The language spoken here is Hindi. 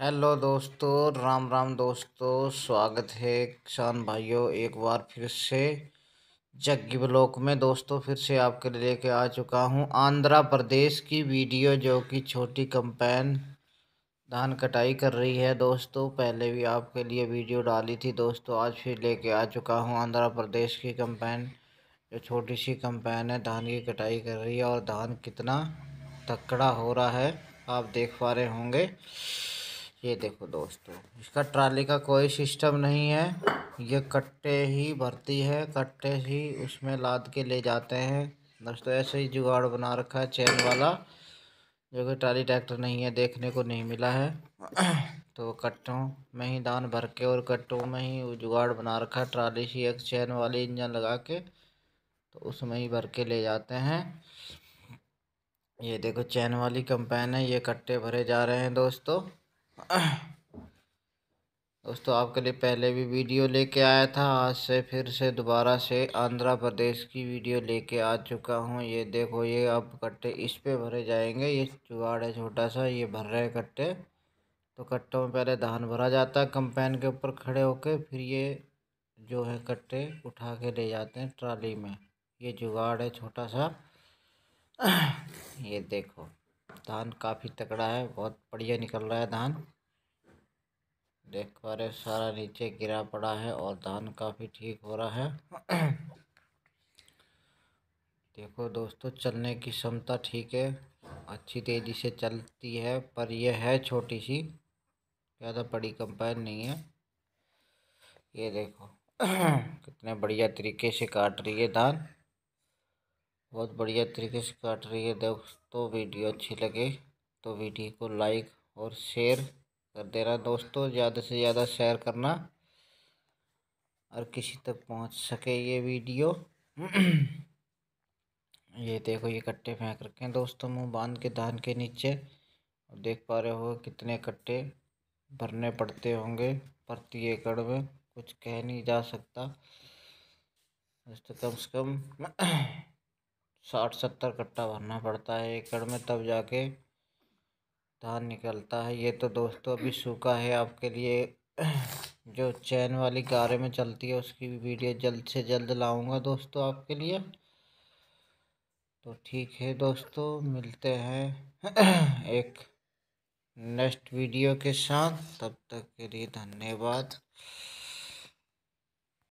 हेलो दोस्तों राम राम दोस्तों स्वागत है किसान भाइयों एक बार फिर से जग्गी ब्लॉक में दोस्तों फिर से आपके लिए लेके आ चुका हूं आंध्र प्रदेश की वीडियो जो कि छोटी कंपेन धान कटाई कर रही है दोस्तों पहले भी आपके लिए वीडियो डाली थी दोस्तों आज फिर लेके आ चुका हूं आंध्र प्रदेश की कंपेन जो छोटी सी कंपेन है धान की कटाई कर रही है और धान कितना तकड़ा हो रहा है आप देख पा रहे होंगे ये देखो दोस्तों इसका ट्राली का कोई सिस्टम नहीं है ये कट्टे ही भरती है कट्टे ही उसमें लाद के ले जाते हैं दोस्तों ऐसे ही जुगाड़ बना रखा है चैन वाला जो कि ट्राली ट्रैक्टर नहीं है देखने को नहीं मिला है तो कट्टों में ही दान भर के और कट्टों में ही जुगाड़ बना रखा है ट्राली ही एक चैन वाली इंजन लगा के तो उसमें ही भर के ले जाते हैं ये देखो चैन वाली कंपेन है ये कट्टे भरे जा रहे हैं दोस्तों दोस्तों आपके लिए पहले भी वीडियो लेके आया था आज से फिर से दोबारा से आंध्र प्रदेश की वीडियो लेके आ चुका हूँ ये देखो ये अब कट्टे इस पे भरे जाएंगे ये जुगाड़ है छोटा सा ये भर रहे कट्टे तो कट्टों में पहले धान भरा जाता है कंपेन के ऊपर खड़े होके फिर ये जो है कट्टे उठा के ले जाते हैं ट्राली में ये जुगाड़ है छोटा सा ये देखो धान काफ़ी तगड़ा है बहुत बढ़िया निकल रहा है धान देख पा रहे सारा नीचे गिरा पड़ा है और धान काफ़ी ठीक हो रहा है देखो दोस्तों चलने की क्षमता ठीक है अच्छी तेज़ी से चलती है पर यह है छोटी सी ज़्यादा बड़ी कंपाइन नहीं है ये देखो कितने बढ़िया तरीके से काट रही है धान बहुत बढ़िया तरीके से काट रही है दोस्तों वीडियो अच्छी लगे तो वीडियो को लाइक और शेयर कर देना दोस्तों ज़्यादा से ज़्यादा शेयर करना और किसी तक पहुंच सके ये वीडियो ये देखो ये कट्टे फेंक रखे हैं दोस्तों मुँह बांध के धान के नीचे और देख पा रहे हो कितने कट्टे भरने पड़ते होंगे प्रति एकड़ में कुछ कह नहीं जा सकता दोस्तों कम से कम साठ सत्तर कट्टा भरना पड़ता है एकड़ में तब जाके धान निकलता है ये तो दोस्तों अभी सूखा है आपके लिए जो चैन वाली गारे में चलती है उसकी भी वीडियो जल्द से जल्द लाऊंगा दोस्तों आपके लिए तो ठीक है दोस्तों मिलते हैं एक नेक्स्ट वीडियो के साथ तब तक के लिए धन्यवाद